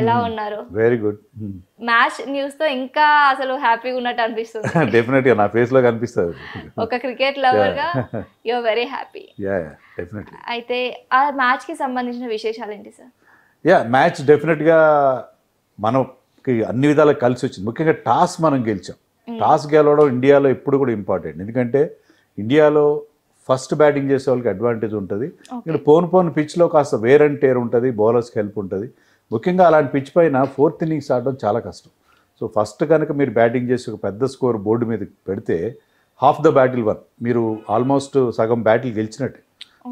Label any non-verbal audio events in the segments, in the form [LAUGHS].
ఎలా hmm. ఉన్నారు very good match news తో ఇంకా అసలు హ్యాపీగా ఉన్నట్టు అనిపిస్తుంది డెఫినెట్ [LAUGHS] గా నా ఫేస్ లో కనిపిస్తుంది ఒక క్రికెట్ లవర్ గా you are very happy yeah definitely అయితే ఆ మ్యాచ్ కి సంబంధించిన విశేషాలు ఏంటి సార్ యా మ్యాచ్ డెఫినెట్ గా మనకి అన్ని విధాలు కలిసి వచ్చింది ముఖ్యంగా టాస్ మనం గెలిచాం hmm. టాస్ గెలవడం ఇండియాలో ఎప్పుడు కూడా ఇంపార్టెంట్ ఎందుకంటే ఇండియాలో ఫస్ట్ బ్యాటింగ్ చేసే వాళ్ళకి అడ్వాంటేజ్ ఉంటుంది ఇక్కడ పోను పోను పిచ్లో కాస్త వేర్ అండ్ టేర్ ఉంటుంది బౌలర్స్కి హెల్ప్ ఉంటుంది ముఖ్యంగా అలాంటి పిచ్ పైన ఫోర్త్ ఇన్నింగ్స్ ఆడడం చాలా కష్టం సో ఫస్ట్ కనుక మీరు బ్యాటింగ్ చేసి ఒక పెద్ద స్కోర్ బోర్డు మీద పెడితే హాఫ్ ద బ్యాటిల్ వన్ మీరు ఆల్మోస్ట్ సగం బ్యాటిల్ గెలిచినట్టే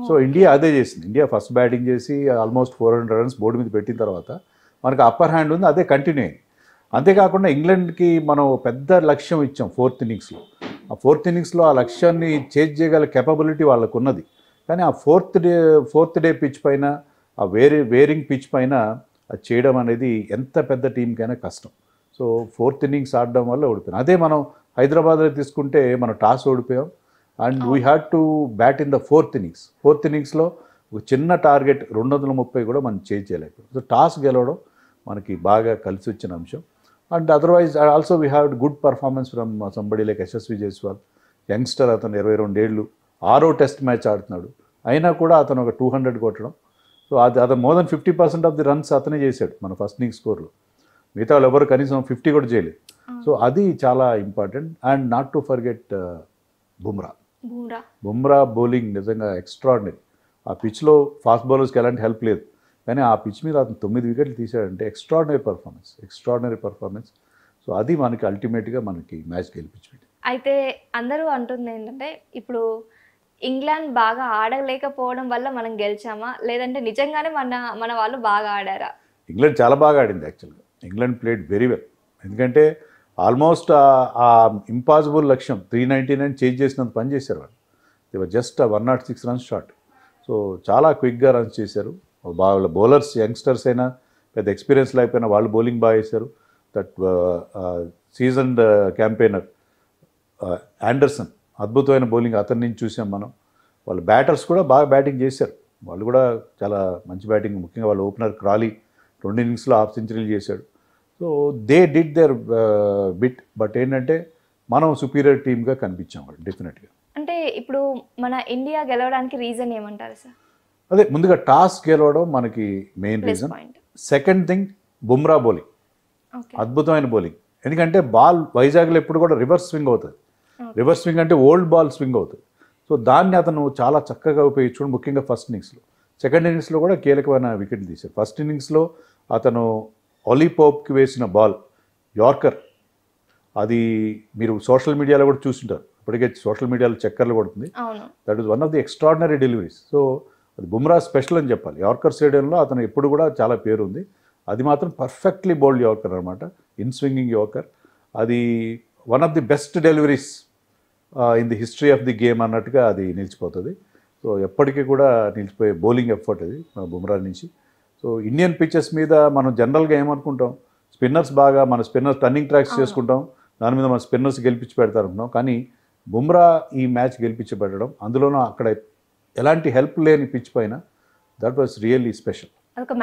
సో ఇండియా అదే చేసింది ఇండియా ఫస్ట్ బ్యాటింగ్ చేసి almost four hundred runs board మీద పెట్టిన తర్వాత మనకు అప్పర్ హ్యాండ్ ఉంది అదే కంటిన్యూ అయింది అంతేకాకుండా ఇంగ్లాండ్కి మనం పెద్ద లక్ష్యం ఇచ్చాం ఫోర్త్ ఇన్నింగ్స్లో ఆ ఫోర్త్ ఇన్నింగ్స్లో ఆ లక్ష్యాన్ని చేజ్ చేయగల కెపబిలిటీ వాళ్ళకు ఉన్నది కానీ ఆ fourth day fourth day pitch పైన ఆ వేరే వేరింగ్ పిచ్ పైన అది చేయడం అనేది ఎంత పెద్ద టీంకైనా కష్టం సో ఫోర్త్ ఇన్నింగ్స్ ఆడడం వల్ల ఓడిపోయాం అదే మనం హైదరాబాద్లో తీసుకుంటే మనం టాస్ ఓడిపోయాం and we had to bat in the fourth innings fourth ఇన్నింగ్స్లో ఒక చిన్న టార్గెట్ రెండు వందల ముప్పై కూడా మనం చేంజ్ చేయలేకపోయాం సో టాస్ గెలవడం మనకి బాగా కలిసి వచ్చిన అంశం and otherwise also we have good performance from somebody like Yashasvi Jaiswal youngster అతను ఇరవై రెండేళ్ళు ఆరో టెస్ట్ మ్యాచ్ ఆడుతున్నాడు అయినా కూడా అతను ఒక టూ హండ్రెడ్ కొట్టడం సో అది అతను more than fifty percent of the runs అతనే చేశాడు మన ఫస్ట్ ఇన్నింగ్ స్కోర్లో మిగతా వాళ్ళు ఎవరు కనీసం ఫిఫ్టీ కూడా చేయలేదు సో అది చాలా important and not to forget Bumrah Bumrah bowling నిజంగా ఎక్స్ట్రాడినరీ ఆ పిచ్లో ఫాస్ట్ బౌలర్స్కి ఎలాంటి హెల్ప్ లేదు కానీ ఆ పిచ్ మీద అతను తొమ్మిది వికెట్లు తీశాడంటే extraordinary performance extraordinary performance so అది మనకి అల్టిమేట్గా మనకి మ్యాచ్ గెలిపించింది అయితే అందరూ అంటుంది ఏంటంటే ఇప్పుడు ఇంగ్లాండ్ బాగా ఆడలేకపోవడం వల్ల మనం గెలిచామా లేదంటే నిజంగానే మన మన వాళ్ళు బాగా ఆడారా ఇంగ్లాండ్ చాలా బాగా ఆడింది యాక్చువల్గా ఇంగ్లాండ్ ప్లేడ్ వెరీ వెల్ ఎందుకంటే ఆల్మోస్ట్ ఆ ఇంపాసిబుల్ లక్ష్యం త్రీ నైంటీ నైన్ చేంజ్ చేసినంత పని చేశారు వాళ్ళు they were just one nought six runs short so చాలా క్విక్గా రన్స్ చేశారు వాళ్ళ బౌలర్స్ యంగ్స్టర్స్ అయినా పెద్ద ఎక్స్పీరియన్స్ లేకపోయినా వాళ్ళు బౌలింగ్ బాగా చేశారు దట్ సీజన్ క్యాంపెయినర్ ఆండర్సన్ అద్భుతమైన బౌలింగ్ అతని నుంచి చూసాం మనం వాళ్ళు బ్యాటర్స్ కూడా బాగా బ్యాటింగ్ చేశారు వాళ్ళు కూడా చాలా మంచి బ్యాటింగ్ ముఖ్యంగా వాళ్ళు ఓపెనర్ క్రాలీ రెండు ఇన్నింగ్స్లో హాఫ్ సెంచరీలు చేశాడు so they did their bit but ఏంటంటే మనం సుపీరియర్ టీమ్గా కనిపించాం వాళ్ళు డెఫినెట్గా అంటే ఇప్పుడు మన ఇండియా గెలవడానికి రీజన్ ఏమంటారు సార్ అదే ముందుగా టాస్ గెలవడం మనకి main reason second thing Bumrah bowling అద్భుతమైన బౌలింగ్ ఎందుకంటే బాల్ వైజాగ్లో ఎప్పుడు కూడా రివర్స్ స్వింగ్ అవుతుంది రివర్స్ స్వింగ్ అంటే ఓల్డ్ బాల్ స్వింగ్ అవుతుంది సో దాన్ని అతను చాలా చక్కగా ఉపయోగించుకుని ముఖ్యంగా ఫస్ట్ ఇన్నింగ్స్లో సెకండ్ ఇన్నింగ్స్లో కూడా కీలకమైన వికెట్ తీశారు ఫస్ట్ ఇన్నింగ్స్లో అతను ఆలీపోప్కి వేసిన బాల్ యార్కర్ అది మీరు సోషల్ మీడియాలో కూడా చూసింటారు ఇప్పటికే సోషల్ మీడియాలో చక్కర్లు కొడుతుంది that is one of the extraordinary deliveries so అది బుమ్రా స్పెషల్ అని చెప్పాలి యార్కర్ స్టేడియంలో అతను ఎప్పుడు కూడా చాలా పేరు ఉంది అది మాత్రం పర్ఫెక్ట్లీ బౌల్డ్ యోకర్ అనమాట ఇన్ స్వింగింగ్ యోకర్ అది one of the best deliveries in the history of the game అన్నట్టుగా అది నిలిచిపోతుంది సో ఎప్పటికీ కూడా నిలిచిపోయే బౌలింగ్ ఎఫర్ట్ అది మన బుమ్రా నుంచి సో ఇండియన్ పిచ్చెస్ మీద మనం జనరల్గా ఏమనుకుంటాం స్పిన్నర్స్ బాగా మన స్పిన్నర్స్ టర్నింగ్ ట్రాక్స్ చేసుకుంటాం దాని మీద మన స్పిన్నర్స్ గెలిపించి పెడతారనుకున్నాం కానీ బుమ్రా ఈ మ్యాచ్ గెలిపించి పెట్టడం అందులోనూ అక్కడ ఎలాంటి హెల్ప్ లేని పిచ్ పైన that was really special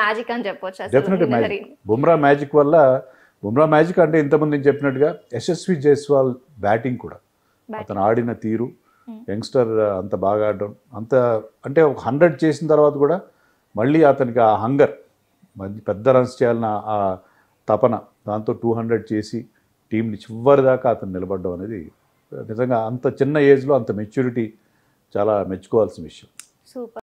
magic అని డెఫినెట్ మ్యాజిక్ బుమ్రా మ్యాజిక్ వల్ల బుమ్రా మ్యాజిక్ అంటే ఇంతమంది నేను చెప్పినట్టుగా యశస్వి జైస్వాల్ బ్యాటింగ్ కూడా అతను ఆడిన తీరు hmm. యంగ్స్టర్ అంత బాగా ఆడడం అంత అంటే ఒక హండ్రెడ్ చేసిన తర్వాత కూడా మళ్ళీ అతనికి ఆ హంగర్ పెద్ద రన్స్ చేయాలన్న ఆ తపన దాంతో టూ హండ్రెడ్ చేసి టీంని చివరి దాకా అతను నిలబడడం అనేది నిజంగా అంత చిన్న ఏజ్లో అంత మెచ్యూరిటీ చాలా మెచ్చుకోవాల్సిన విషయం సూపర్